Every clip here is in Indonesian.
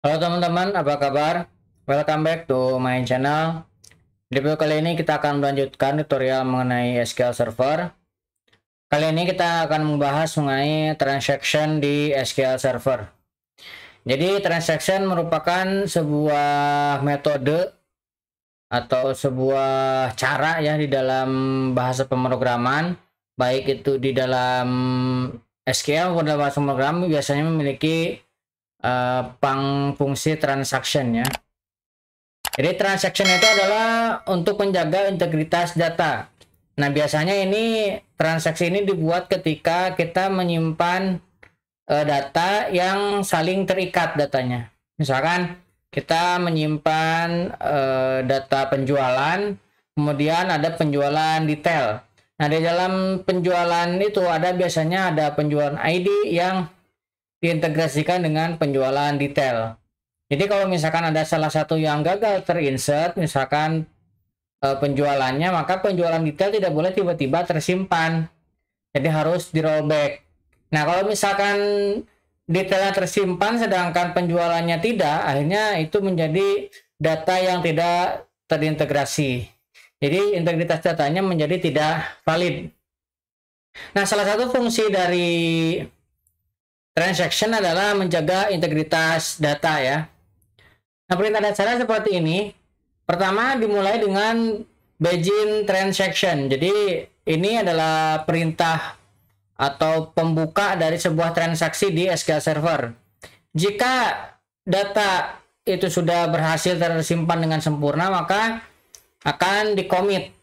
Halo teman-teman, apa kabar? Welcome back to my channel. Di video kali ini kita akan melanjutkan tutorial mengenai SQL Server. Kali ini kita akan membahas mengenai transaction di SQL Server. Jadi transaction merupakan sebuah metode atau sebuah cara ya di dalam bahasa pemrograman, baik itu di dalam SQL maupun dalam bahasa pemrograman biasanya memiliki uh, eh, pang fungsi transaction ya. Jadi transaction itu adalah untuk menjaga integritas data. Nah, biasanya ini transaksi ini dibuat ketika kita menyimpan uh, data yang saling terikat datanya. Misalkan kita menyimpan uh, data penjualan, kemudian ada penjualan detail. Nah, di dalam penjualan itu ada biasanya ada penjualan ID yang diintegrasikan dengan penjualan detail. Jadi kalau misalkan ada salah satu yang gagal terinsert, misalkan e, penjualannya, maka penjualan detail tidak boleh tiba-tiba tersimpan. Jadi harus di rollback. Nah kalau misalkan detailnya tersimpan sedangkan penjualannya tidak, akhirnya itu menjadi data yang tidak terintegrasi. Jadi integritas datanya menjadi tidak valid. Nah salah satu fungsi dari Transaction adalah menjaga integritas data ya. Nah, perintah dasarnya seperti ini. Pertama dimulai dengan begin transaction. Jadi ini adalah perintah atau pembuka dari sebuah transaksi di SQL Server. Jika data itu sudah berhasil tersimpan dengan sempurna, maka akan dikomit.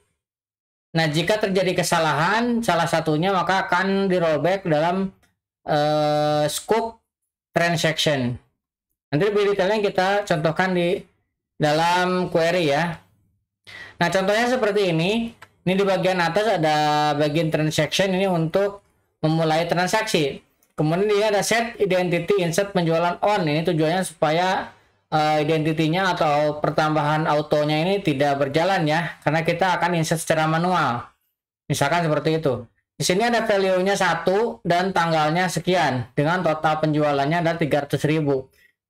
Nah, jika terjadi kesalahan, salah satunya maka akan di rollback dalam uh, scope transaction. Nanti lebih detailnya kita contohkan di dalam query ya. Nah, contohnya seperti ini. Ini di bagian atas ada bagian transaction ini untuk memulai transaksi. Kemudian dia ada set identity insert penjualan on. Ini tujuannya supaya uh, eh, identitinya atau pertambahan autonya ini tidak berjalan ya, karena kita akan insert secara manual. Misalkan seperti itu. Di sini ada value-nya satu dan tanggalnya sekian dengan total penjualannya ada 300.000.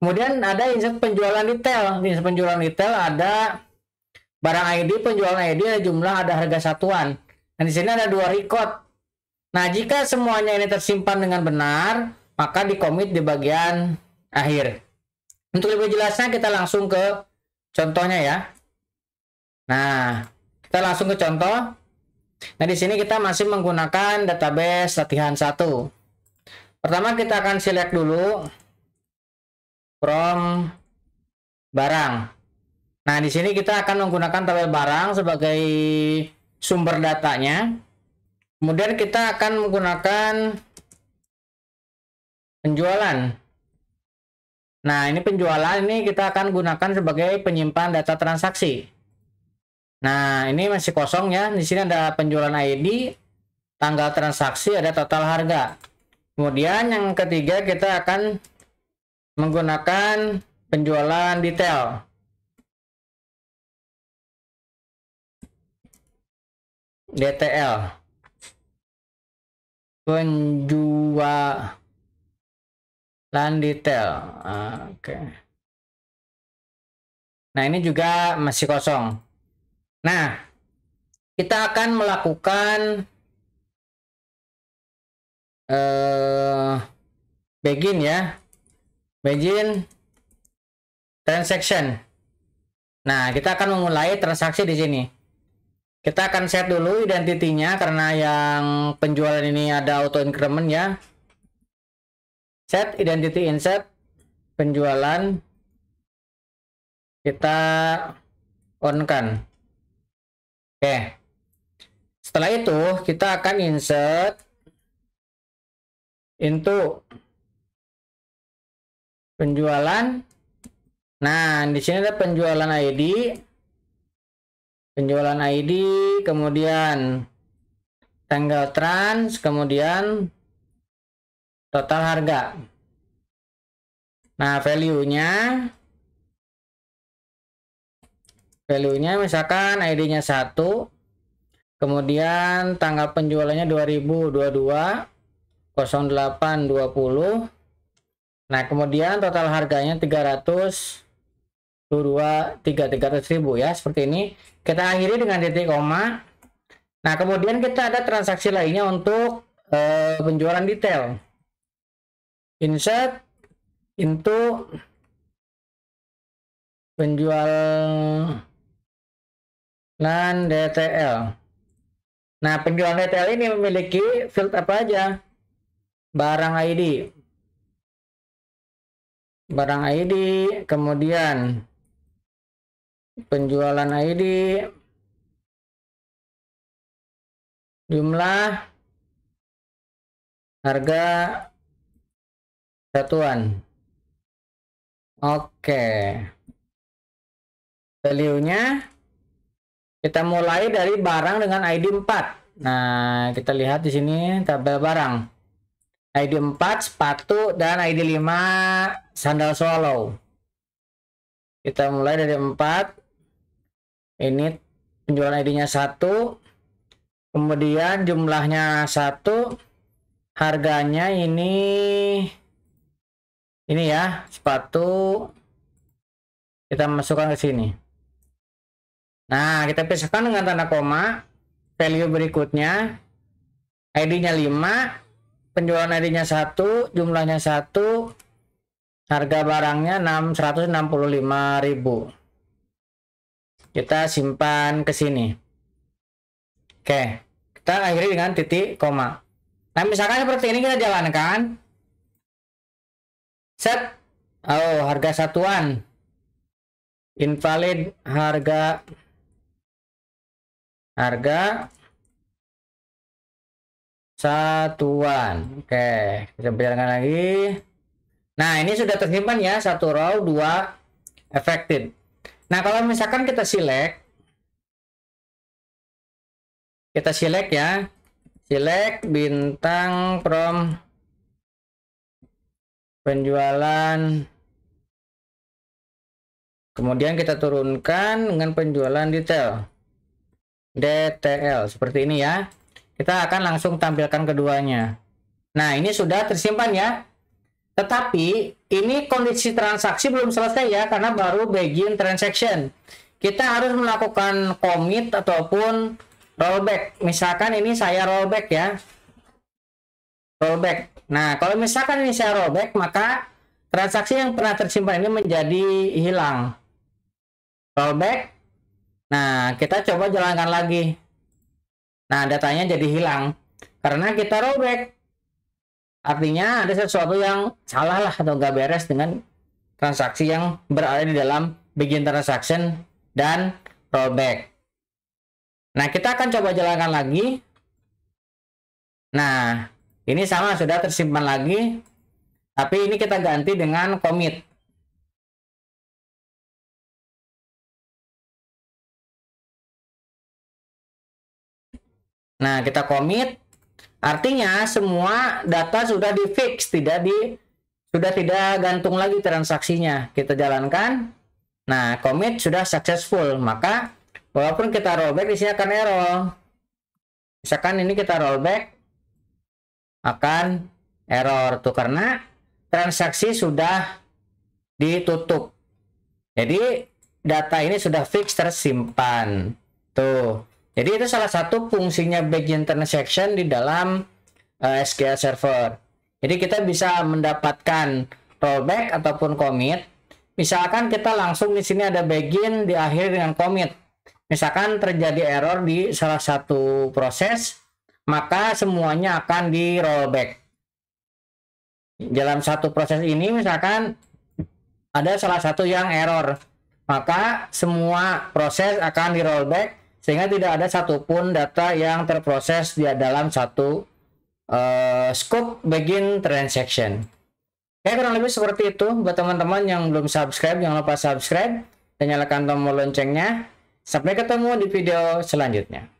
Kemudian ada insert penjualan detail. Di insert penjualan detail ada barang ID, penjualan ID ada jumlah, ada harga satuan. Dan di sini ada dua record. Nah, jika semuanya ini tersimpan dengan benar, maka di commit di bagian akhir. Untuk lebih jelasnya kita langsung ke contohnya ya. Nah, kita langsung ke contoh. Nah, di sini kita masih menggunakan database latihan 1. Pertama kita akan select dulu from barang. Nah, di sini kita akan menggunakan tabel barang sebagai sumber datanya. Kemudian kita akan menggunakan penjualan. Nah, ini penjualan ini kita akan gunakan sebagai penyimpan data transaksi. Nah, ini masih kosong ya. Di sini ada penjualan ID, tanggal transaksi, ada total harga. Kemudian yang ketiga kita akan menggunakan penjualan detail. DTL. Penjualan detail. Ah, oke. Okay. Nah, ini juga masih kosong. Nah, kita akan melakukan eh, begin ya, begin transaction. Nah, kita akan memulai transaksi di sini. Kita akan set dulu identitinya karena yang penjualan ini ada auto increment ya. Set identity insert penjualan kita on Oke. Setelah itu kita akan insert into penjualan. Nah, di sini ada penjualan ID. Penjualan ID, kemudian tanggal trans, kemudian total harga. Nah, value-nya value-nya misalkan ID-nya 1 kemudian tanggal penjualannya 2022 0820 nah kemudian total harganya 300 22 300 ribu ya seperti ini kita akhiri dengan titik koma nah kemudian kita ada transaksi lainnya untuk eh, penjualan detail insert untuk penjual non DTL. Nah, penjualan DTL ini memiliki field apa aja? Barang ID. Barang ID, kemudian penjualan ID, jumlah, harga, satuan. Oke. Value-nya kita mulai dari barang dengan ID 4. Nah, kita lihat di sini tabel barang. ID 4 sepatu dan ID 5 sandal solo. Kita mulai dari 4. Ini penjualan ID-nya 1. Kemudian jumlahnya 1. Harganya ini ini ya, sepatu kita masukkan ke sini. Nah, kita pisahkan dengan tanda koma. Value berikutnya. ID-nya 5. Penjualan ID-nya 1. Jumlahnya 1. Harga barangnya 665.000. Kita simpan ke sini. Oke. Kita akhiri dengan titik koma. Nah, misalkan seperti ini kita jalankan. Set. Oh, harga satuan. Invalid harga harga satuan oke kita biarkan lagi nah ini sudah tersimpan ya satu row dua affected nah kalau misalkan kita select kita select ya select bintang from penjualan kemudian kita turunkan dengan penjualan detail DTL seperti ini ya. Kita akan langsung tampilkan keduanya. Nah, ini sudah tersimpan ya. Tetapi ini kondisi transaksi belum selesai ya karena baru begin transaction. Kita harus melakukan commit ataupun rollback. Misalkan ini saya rollback ya. Rollback. Nah, kalau misalkan ini saya rollback maka transaksi yang pernah tersimpan ini menjadi hilang. Rollback Nah, kita coba jalankan lagi. Nah, datanya jadi hilang karena kita robek. Artinya ada sesuatu yang salah lah atau nggak beres dengan transaksi yang berada di dalam begin transaction dan rollback. Nah, kita akan coba jalankan lagi. Nah, ini sama sudah tersimpan lagi. Tapi ini kita ganti dengan commit. Nah, kita commit. Artinya semua data sudah di fix, tidak di sudah tidak gantung lagi transaksinya. Kita jalankan. Nah, commit sudah successful. Maka walaupun kita rollback di sini akan error. Misalkan ini kita rollback akan error tuh karena transaksi sudah ditutup. Jadi data ini sudah fix tersimpan. Tuh. Jadi itu salah satu fungsinya back transaction di dalam uh, eh, SQL Server. Jadi kita bisa mendapatkan rollback ataupun commit. Misalkan kita langsung di sini ada begin di akhir dengan commit. Misalkan terjadi error di salah satu proses, maka semuanya akan di rollback. Dalam satu proses ini misalkan ada salah satu yang error, maka semua proses akan di rollback sehingga tidak ada satupun data yang terproses di dalam satu uh, scope begin transaction. Oke, ya, kurang lebih seperti itu buat teman-teman yang belum subscribe, jangan lupa subscribe dan nyalakan tombol loncengnya. Sampai ketemu di video selanjutnya.